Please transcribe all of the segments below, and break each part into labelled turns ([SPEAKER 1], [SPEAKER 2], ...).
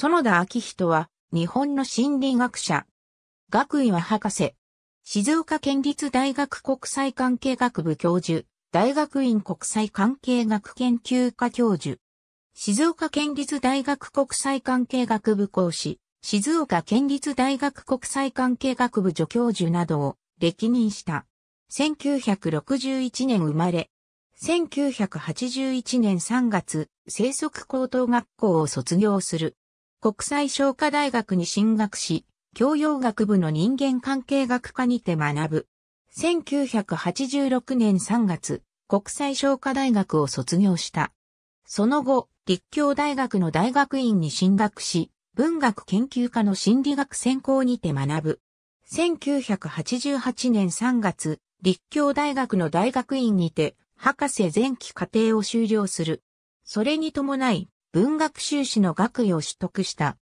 [SPEAKER 1] 園田昭人は、日本の心理学者。学位は博士。静岡県立大学国際関係学部教授、大学院国際関係学研究科教授。静岡県立大学国際関係学部講師、静岡県立大学国際関係学部助教授などを歴任した。1961年生まれ。1981年3月、生息高等学校を卒業する。国際商科大学に進学し、教養学部の人間関係学科にて学ぶ。1986年3月、国際商科大学を卒業した。その後、立教大学の大学院に進学し、文学研究科の心理学専攻にて学ぶ。1988年3月、立教大学の大学院にて、博士前期課程を修了する。それに伴い、文学修士の学位を取得した。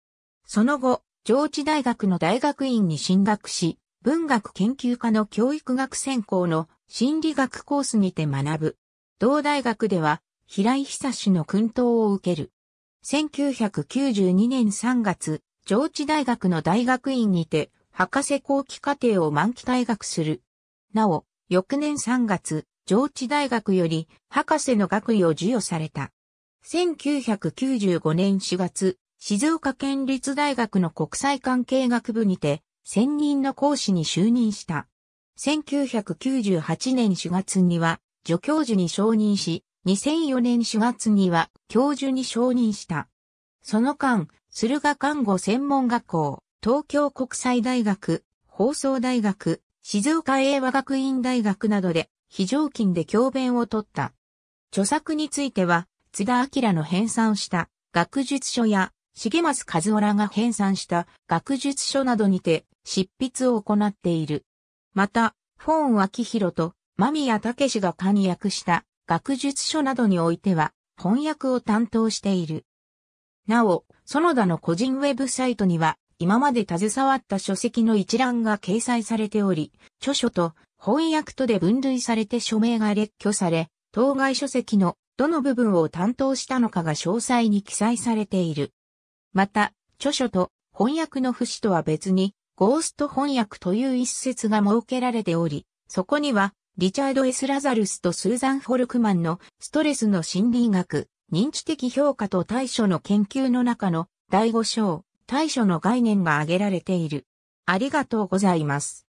[SPEAKER 1] その後、上智大学の大学院に進学し、文学研究科の教育学専攻の心理学コースにて学ぶ。同大学では、平井久志の訓導を受ける。1992年3月、上智大学の大学院にて、博士後期課程を満期退学する。なお、翌年3月、上智大学より博士の学位を授与された。1995年4月、静岡県立大学の国際関係学部にて、専任の講師に就任した。1998年4月には、助教授に承認し、2004年4月には教授に承認した。その間、駿河看護専門学校、東京国際大学、放送大学、静岡英和学院大学などで非常勤で教鞭を取った。著作については、津田明の編纂した学術書や、重松和夫らが編纂した学術書などにて執筆を行っている。また、フォン・ヒロと間宮武が翻訳した学術書などにおいては翻訳を担当している。なお、園田の個人ウェブサイトには今まで携わった書籍の一覧が掲載されており、著書と翻訳とで分類されて署名が列挙され、当該書籍のどの部分を担当したのかが詳細に記載されている。また、著書と翻訳の不死とは別に、ゴースト翻訳という一節が設けられており、そこには、リチャード・エス・ラザルスとスーザン・フォルクマンのストレスの心理学、認知的評価と対処の研究の中の第5章、対処の概念が挙げられている。ありがとうございます。